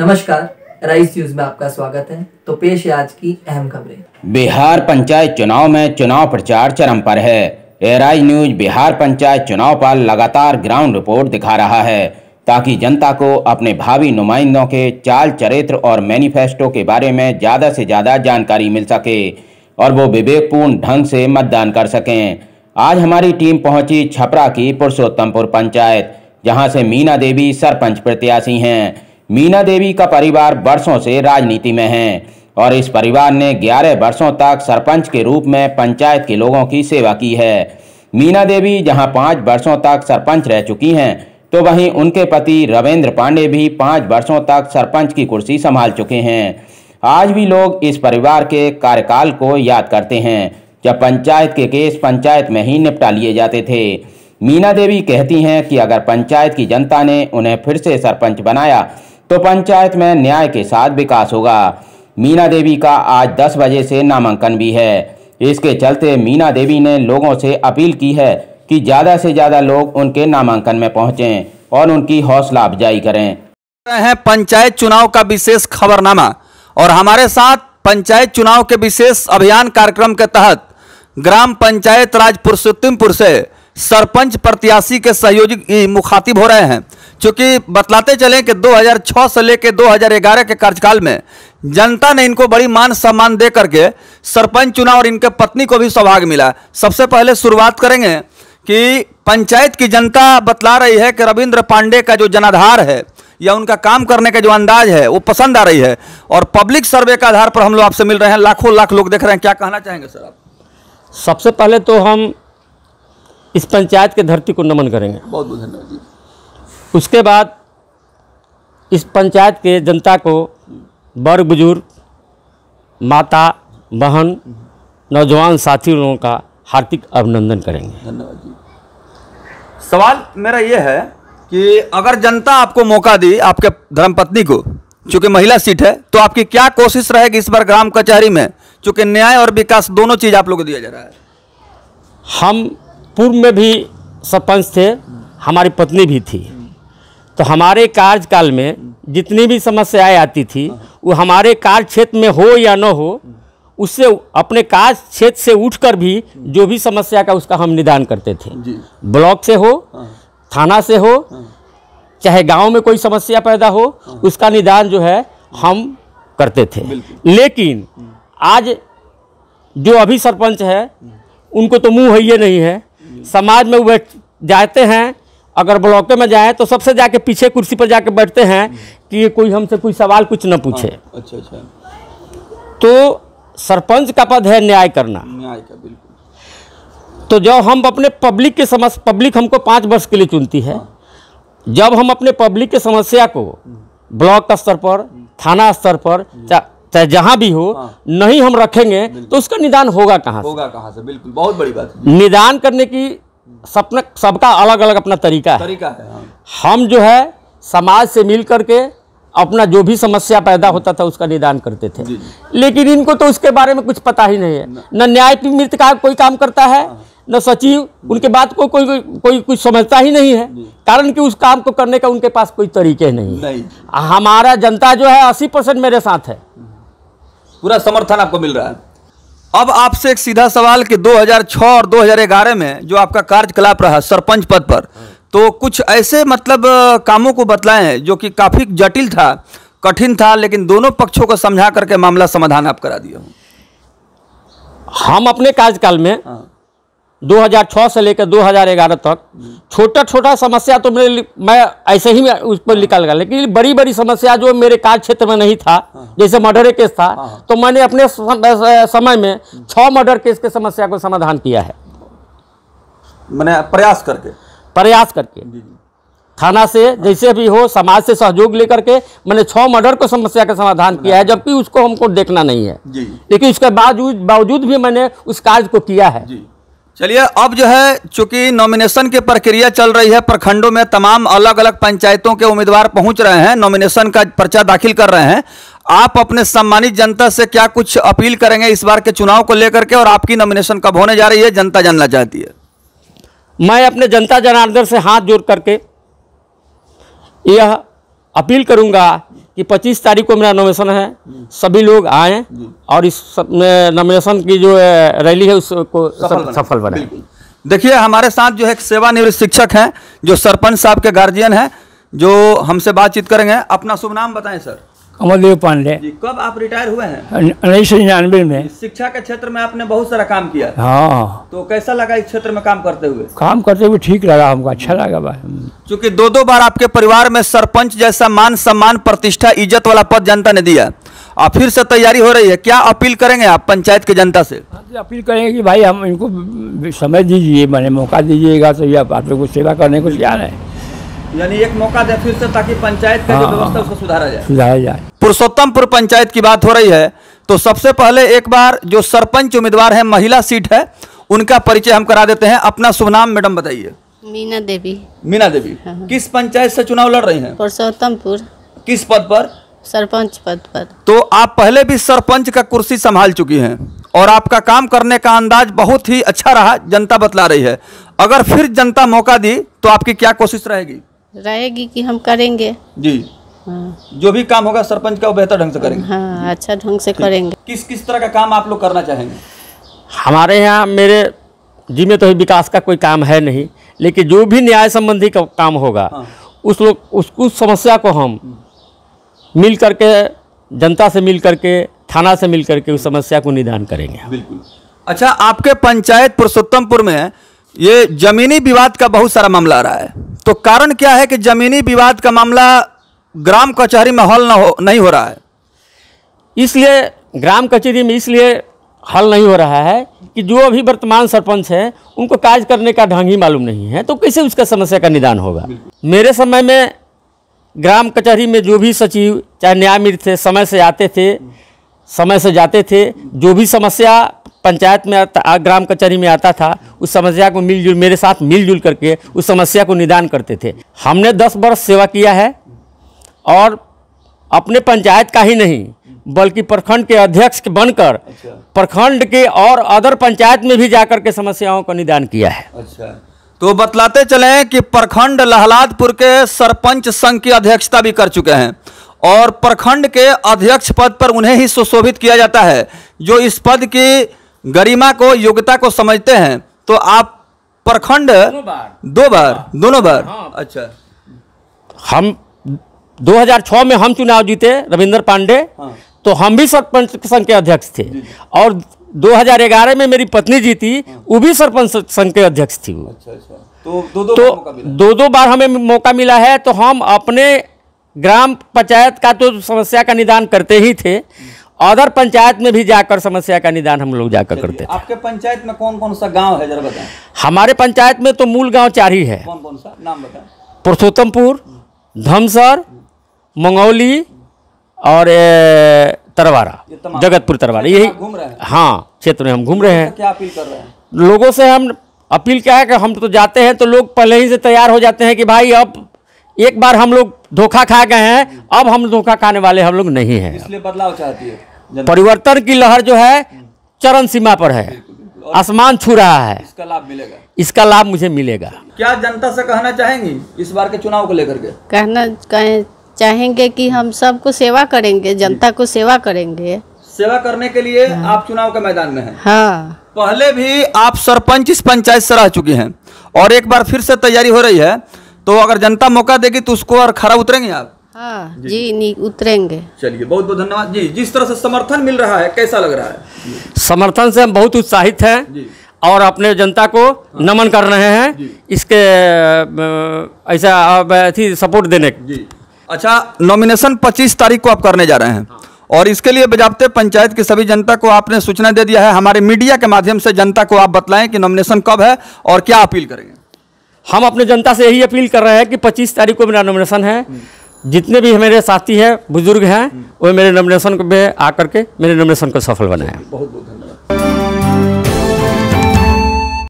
नमस्कार rice news में आपका स्वागत है तो पेश है आज की अहम खबरें बिहार पंचायत चुनाव में चुनाव प्रचार चरम पर है एराइज न्यूज बिहार पंचायत चुनाव पर लगातार ग्राउंड रिपोर्ट दिखा रहा है ताकि जनता को अपने भावी नुमाइंदों के चाल चरित्र और मैनिफेस्टो के बारे में ज़्यादा से ज़्यादा जानकारी मिल सके और वो विवेकपूर्ण ढंग से मतदान कर सकें आज हमारी टीम पहुंची छपरा की पुरुषोत्तमपुर पंचायत जहां से मीना देवी सरपंच प्रत्याशी हैं मीना देवी का परिवार बरसों से राजनीति में है और इस परिवार ने 11 वर्षों तक सरपंच के रूप में पंचायत के लोगों की सेवा की है मीना देवी जहां पाँच वर्षों तक सरपंच रह चुकी हैं तो वहीं उनके पति रविंद्र पांडे भी पाँच वर्षों तक सरपंच की कुर्सी संभाल चुके हैं आज भी लोग इस परिवार के कार्यकाल को याद करते हैं जब पंचायत के केस पंचायत में ही निपटा लिए जाते थे मीना देवी कहती हैं कि अगर पंचायत की जनता ने उन्हें फिर से सरपंच बनाया तो पंचायत में न्याय के साथ विकास होगा मीना देवी का आज दस बजे से नामांकन भी है इसके चलते मीना देवी ने लोगों से अपील की है कि ज़्यादा से ज़्यादा लोग उनके नामांकन में पहुँचें और उनकी हौसला अफजाई करें है पंचायत चुनाव का विशेष खबरनामा और हमारे साथ पंचायत चुनाव के विशेष अभियान कार्यक्रम के तहत ग्राम पंचायत राज पुरुषोत्तमपुर से सरपंच प्रत्याशी के सहयोगी मुखातिब हो रहे हैं चूंकि बतलाते चलें कि 2006 से लेकर 2011 के कार्यकाल में जनता ने इनको बड़ी मान सम्मान दे करके सरपंच चुना और इनके पत्नी को भी सौभाग्य मिला सबसे पहले शुरुआत करेंगे कि पंचायत की जनता बतला रही है कि रविंद्र पांडे का जो जनाधार है या उनका काम करने का जो अंदाज है वो पसंद आ रही है और पब्लिक सर्वे के आधार पर हम लोग आपसे मिल रहे हैं लाखों लाख लोग देख रहे हैं क्या कहना चाहेंगे सर आप सबसे पहले तो हम इस पंचायत के धरती को नमन करेंगे बहुत बहुत धन्यवाद जी उसके बाद इस पंचायत के जनता को बड़ बुजुर्ग माता बहन नौजवान साथी लोगों का हार्दिक अभिनंदन करेंगे धन्यवाद जी सवाल मेरा ये है कि अगर जनता आपको मौका दी आपके धर्मपत्नी को चूँकि महिला सीट है तो आपकी क्या कोशिश रहेगी इस बार ग्राम कचहरी में चूँकि न्याय और विकास दोनों चीज़ आप लोग को दिया जा रहा है हम पूर्व में भी सरपंच थे हमारी पत्नी भी थी तो हमारे कार्यकाल में जितनी भी समस्याएं आती थी वो हमारे कार्य क्षेत्र में हो या न हो उससे अपने कार्य क्षेत्र से उठकर भी जो भी समस्या का उसका हम निदान करते थे ब्लॉक से हो हाँ। थाना से हो हाँ। चाहे गांव में कोई समस्या पैदा हो हाँ। उसका निदान जो है हम करते थे लेकिन आज जो अभी सरपंच है उनको तो मुंह है नहीं है समाज में वह जाते हैं अगर ब्लॉके में जाएं तो सबसे जाके पीछे कुर्सी पर जाके बैठते हैं कि कोई हमसे कोई सवाल कुछ न पूछे हाँ, अच्छा अच्छा तो सरपंच का पद है न्याय करना न्याय का बिल्कुल तो जब हम अपने पब्लिक के समझ पब्लिक हमको पाँच वर्ष के लिए चुनती है जब हम अपने पब्लिक के समस्या को ब्लॉक स्तर पर थाना स्तर पर चाहे जहाँ भी हो हाँ। नहीं हम रखेंगे तो उसका निदान होगा कहाँ होगा कहाँ से बिल्कुल बहुत बड़ी बात निदान करने की सपना सबका अलग अलग अपना तरीका है तरीका है हम जो है समाज से मिल करके अपना जो भी समस्या पैदा होता था उसका निदान करते थे लेकिन इनको तो उसके बारे में कुछ पता ही नहीं है न न्याय मृत का कोई काम करता है हाँ। न सचिव उनके बात को कोई कोई कुछ समझता ही नहीं है कारण कि उस काम को करने का उनके पास कोई तरीके नहीं है हमारा जनता जो है अस्सी परसेंट मेरे साथ है पूरा समर्थन आपको मिल रहा है अब आपसे एक सीधा सवाल कि 2006 और 2011 में जो आपका कार्यकलाप रहा सरपंच पद पर तो कुछ ऐसे मतलब कामों को बतलाए हैं जो कि काफ़ी जटिल था कठिन था लेकिन दोनों पक्षों को समझा करके मामला समाधान आप करा दिया हम अपने कार्यकाल में हाँ। 2006 से लेकर 2011 तक छोटा छोटा समस्या तो मेरे मैं ऐसे ही उस पर निकाल गया लेकिन बड़ी बड़ी समस्या जो मेरे कार्य क्षेत्र में नहीं था हाँ, हाँ। जैसे मर्डर केस था हाँ, तो मैंने अपने समय में छ मर्डर केस के समस्या को समाधान किया है मैंने प्रयास करके प्रयास करके थाना से जैसे भी हो समाज से सहयोग लेकर के मैंने छ मर्डर को समस्या का समाधान किया है जबकि उसको हमको देखना नहीं है लेकिन उसके बावजूद बावजूद भी मैंने उस कार्य को किया है चलिए अब जो है चूंकि नॉमिनेशन की प्रक्रिया चल रही है प्रखंडों में तमाम अलग अलग पंचायतों के उम्मीदवार पहुंच रहे हैं नॉमिनेशन का पर्चा दाखिल कर रहे हैं आप अपने सम्मानित जनता से क्या कुछ अपील करेंगे इस बार के चुनाव को लेकर के और आपकी नॉमिनेशन कब होने जा रही है जनता जानना चाहती है मैं अपने जनता जनार्दन से हाथ जोड़ करके यह अपील करूंगा कि 25 तारीख को मेरा नॉमिनेशन है हम्म। सभी लोग आए और इस नॉमिनेशन की जो रैली है उसको सफल, सफल बनाए देखिए हमारे साथ जो है एक सेवानिवृत्त शिक्षक हैं जो सरपंच साहब के गार्जियन हैं जो हमसे बातचीत करेंगे अपना शुभ नाम बताएं सर अमरदेव पांडे कब आप रिटायर हुए हैं उन्नीस सौ निन्यानवे में शिक्षा के क्षेत्र में आपने बहुत सारा काम किया हाँ तो कैसा लगा इस क्षेत्र में काम करते हुए काम करते हुए ठीक लगा हमको अच्छा लगा भाई हम्म। चूँकि दो दो बार आपके परिवार में सरपंच जैसा मान सम्मान प्रतिष्ठा इज्जत वाला पद जनता ने दिया और फिर से तैयारी हो रही है क्या अपील करेंगे आप पंचायत की जनता से हाँ अपील करेंगे कि भाई हम इनको समय दीजिए मैंने मौका दीजिएगा तो ये आप लोग को सेवा करने को तैयार है यानी एक मौका दे फिर से ताकि पंचायत का जो हाँ। व्यवस्था उसको सुधारा जाए सुधारा जाए पुरुषोत्तमपुर पंचायत की बात हो रही है तो सबसे पहले एक बार जो सरपंच उम्मीदवार है महिला सीट है उनका परिचय हम करा देते हैं अपना शुभ नाम मैडम बताइए मीना देवी मीना देवी हाँ।, हाँ। किस पंचायत से चुनाव लड़ रही हैं पुरुषोत्तमपुर किस पद पर सरपंच पद पर तो आप पहले भी सरपंच का कुर्सी संभाल चुकी हैं और आपका काम करने का अंदाज बहुत ही अच्छा रहा जनता बतला रही है अगर फिर जनता मौका दी तो आपकी क्या कोशिश रहेगी रहेगी कि हम करेंगे जी हाँ। जो भी काम होगा सरपंच का वो बेहतर ढंग से करेंगे हाँ, अच्छा ढंग से करेंगे किस किस तरह का काम आप लोग करना चाहेंगे हमारे यहाँ मेरे जिम्मे तो विकास का कोई काम है नहीं लेकिन जो भी न्याय संबंधी का काम होगा हाँ। उस लोग उस उस समस्या को हम हम्म। मिल करके जनता से मिल करके थाना से मिल करके उस समस्या को निदान करेंगे बिल्कुल अच्छा आपके पंचायत पुरुषोत्तमपुर में ये जमीनी विवाद का बहुत सारा मामला आ रहा है तो कारण क्या है कि जमीनी विवाद का मामला ग्राम कचहरी में हल ना हो नहीं हो रहा है इसलिए ग्राम कचहरी में इसलिए हल नहीं हो रहा है कि जो अभी वर्तमान सरपंच हैं उनको कार्य करने का ढंग ही मालूम नहीं है तो कैसे उसका समस्या का निदान होगा मेरे समय में ग्राम कचहरी में जो भी सचिव चाहे न्यायमित थे समय से आते थे समय से जाते थे जो भी समस्या पंचायत में आता ग्राम कचहरी में आता था उस समस्या को मिलजुल मेरे साथ मिलजुल करके उस समस्या को निदान करते थे हमने दस वर्ष सेवा किया है और अपने पंचायत का ही नहीं बल्कि प्रखंड के अध्यक्ष के बनकर अच्छा। प्रखंड के और अदर पंचायत में भी जाकर के समस्याओं का निदान किया है अच्छा तो बतलाते चले कि प्रखंड लहलादपुर के सरपंच संघ की अध्यक्षता भी कर चुके हैं और प्रखंड के अध्यक्ष पद पर उन्हें ही सुशोभित किया जाता है जो इस पद की गरिमा को योग्यता को समझते हैं तो आप प्रखंड दो बार दो बार हाँ। दोनों बार हाँ। अच्छा हम 2006 में हम चुनाव जीते रविंद्र पांडे हाँ। तो हम भी सरपंच संघ के अध्यक्ष थे और 2011 में मेरी पत्नी जीती हाँ। वो भी सरपंच संघ के अध्यक्ष थी वो अच्छा, अच्छा। तो दो दो, तो दो दो बार हमें मौका मिला है तो हम अपने ग्राम पंचायत का तो समस्या का निदान करते ही थे अदर पंचायत में भी जाकर समस्या का निदान हम लोग जाकर अच्छा, करते थे आपके पंचायत में कौन कौन सा गांव है जरा बताएं हमारे पंचायत में तो मूल गांव चार ही है कौन कौन सा नाम बताएं पुरुषोत्तमपुर धमसर मंगौली और तरवारा जगतपुर तरवारा यही घूम रहे हैं हाँ क्षेत्र में हम घूम रहे हैं तो क्या अपील कर रहे हैं लोगों से हम अपील क्या है कि हम तो जाते हैं तो लोग पहले ही से तैयार हो जाते हैं कि भाई अब एक बार हम लोग धोखा खा गए हैं अब हम धोखा खाने वाले हम लोग नहीं हैं इसलिए बदलाव चाहती है परिवर्तन की लहर जो है चरण सीमा पर है आसमान छू रहा है इसका लाभ मिलेगा इसका लाभ मुझे मिलेगा क्या जनता से कहना चाहेंगी इस बार के चुनाव को लेकर के कहना कहें चाहेंगे कि हम सबको सेवा करेंगे जनता को सेवा करेंगे सेवा करने के लिए हाँ। आप चुनाव के मैदान में हैं हाँ पहले भी आप सरपंच इस पंचायत से रह चुके हैं और एक बार फिर से तैयारी हो रही है तो अगर जनता मौका देगी तो उसको और खरा उतरेंगे आप हाँ जी, जी नहीं उतरेंगे चलिए बहुत बहुत धन्यवाद जी जिस तरह से समर्थन मिल रहा है कैसा लग रहा है समर्थन से हम बहुत उत्साहित हैं और अपने जनता को हाँ। नमन कर रहे हैं इसके ऐसा सपोर्ट देने जी अच्छा नॉमिनेशन पच्चीस तारीख को आप करने जा रहे हैं और इसके लिए बजाबते पंचायत की सभी जनता को आपने सूचना दे दिया है हमारे मीडिया के माध्यम से जनता को आप बतलाएं कि नॉमिनेशन कब है और क्या अपील करेंगे हम अपने जनता से यही अपील कर रहे हैं कि 25 तारीख को मेरा नॉमिनेशन है जितने भी मेरे साथी हैं बुजुर्ग हैं वो मेरे नॉमिनेशन में आकर के मेरे नॉमिनेशन को सफल बनाए बहुत बहुत